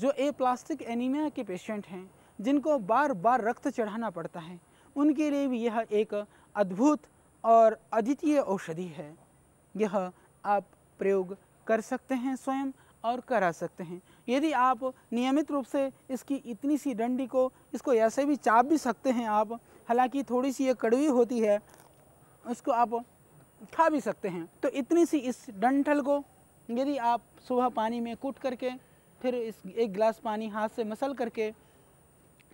जो aplastic anaemia के patient हैं जिनको बार बार रक्त चढ़ाना पड़ता है उनके लिए भी यह एक अद्भुत और अद्वितीय औषधि है यह आप प्रयोग कर सकते हैं स्वयं और करा सकते हैं यदि आप नियमित रूप से इसकी इतनी सी डंडी को इसको ऐसे भी चाप भी सकते हैं आप हालांकि थोड़ी सी ये कड़वी होती है उसको आप खा भी सकते हैं तो इतनी सी इस डंठल को यदि आप सुबह पानी में कूट करके फिर इस एक गिलास पानी हाथ से मसल करके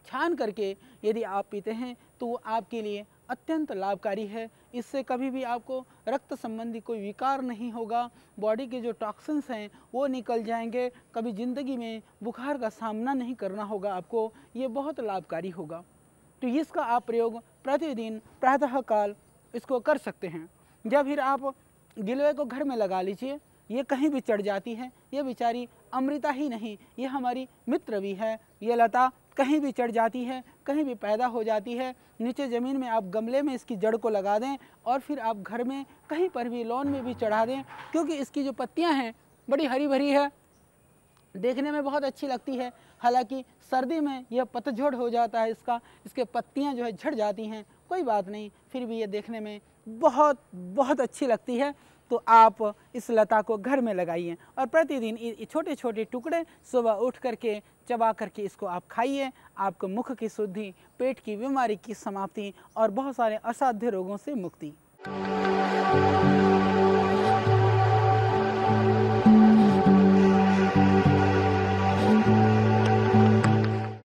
छान करके यदि आप पीते हैं तो वो आपके लिए अत्यंत लाभकारी है इससे कभी भी आपको रक्त संबंधी कोई विकार नहीं होगा बॉडी के जो टॉक्सन्स हैं वो निकल जाएंगे कभी ज़िंदगी में बुखार का सामना नहीं करना होगा आपको ये बहुत लाभकारी होगा तो इसका आप प्रयोग प्रतिदिन प्रातःकाल इसको कर सकते हैं या फिर आप गिलवे को घर में लगा लीजिए ये कहीं भी चढ़ जाती है ये बेचारी अमृता ही नहीं ये हमारी मित्र भी है ये लता कहीं भी चढ़ जाती है कहीं भी पैदा हो जाती है नीचे ज़मीन में आप गमले में इसकी जड़ को लगा दें और फिर आप घर में कहीं पर भी लॉन में भी चढ़ा दें क्योंकि इसकी जो पत्तियाँ हैं बड़ी हरी भरी है देखने में बहुत अच्छी लगती है हालांकि सर्दी में यह पतझड़ हो जाता है इसका इसके पत्तियां जो है झड़ जाती हैं कोई बात नहीं फिर भी ये देखने में बहुत बहुत अच्छी लगती है तो आप इस लता को घर में लगाइए और प्रतिदिन छोटे छोटे टुकड़े सुबह उठ करके चबा करके इसको आप खाइए आपको मुख की शुद्धि पेट की बीमारी की समाप्ति और बहुत सारे असाध्य रोगों से मुक्ति